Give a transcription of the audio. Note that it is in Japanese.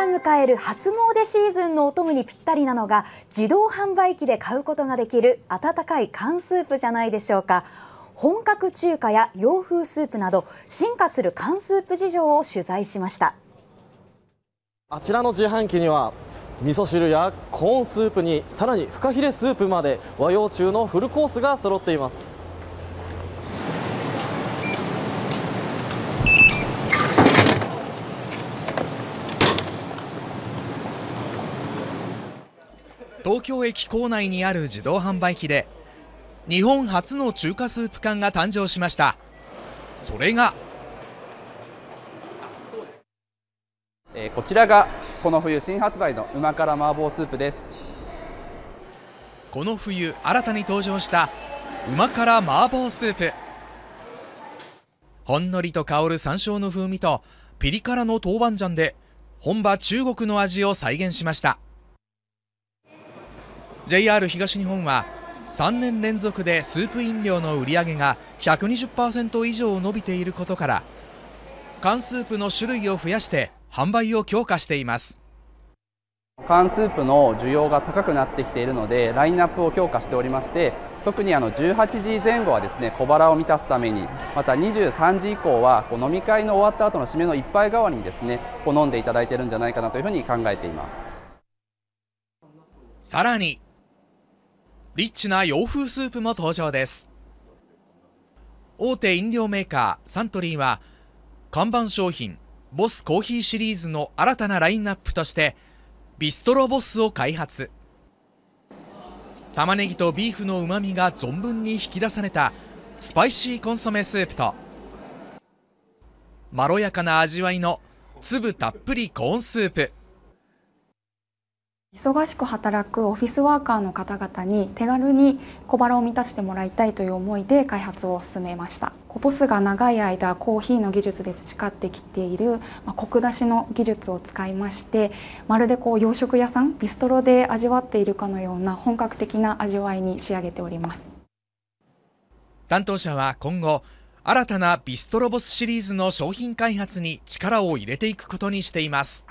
から迎える初詣シーズンのお供にぴったりなのが自動販売機で買うことができる温かい缶スープじゃないでしょうか本格中華や洋風スープなど進化する缶スープ事情を取材しましたあちらの自販機には味噌汁やコーンスープにさらにフカヒレスープまで和洋中のフルコースが揃っています東京駅構内にある自動販売機で日本初の中華スープ缶が誕生しましたそれがえこちらがこの冬新発売の旨辛麻婆スープですこの冬新たに登場した旨辛麻婆スープほんのりと香る山椒の風味とピリ辛の豆板醤で本場中国の味を再現しました JR 東日本は3年連続でスープ飲料の売り上げが120%以上伸びていることから缶スープの種類を増やして販売を強化しています缶スープの需要が高くなってきているのでラインナップを強化しておりまして特にあの18時前後はですね小腹を満たすためにまた23時以降はこう飲み会の終わった後の締めの一杯代わりにですねこう飲んでいただいているんじゃないかなというふうに考えていますさらにリッチな洋風スープも登場です大手飲料メーカーサントリーは看板商品ボスコーヒーシリーズの新たなラインナップとしてビストロボスを開発玉ねぎとビーフのうまみが存分に引き出されたスパイシーコンソメスープとまろやかな味わいの粒たっぷりコーンスープ忙しく働くオフィスワーカーの方々に手軽に小腹を満たしてもらいたいという思いで開発を進めましたコポスが長い間コーヒーの技術で培ってきている、まあ、コク出しの技術を使いましてまるでこう洋食屋さんビストロで味わっているかのような本格的な味わいに仕上げております担当者は今後新たなビストロボスシリーズの商品開発に力を入れていくことにしています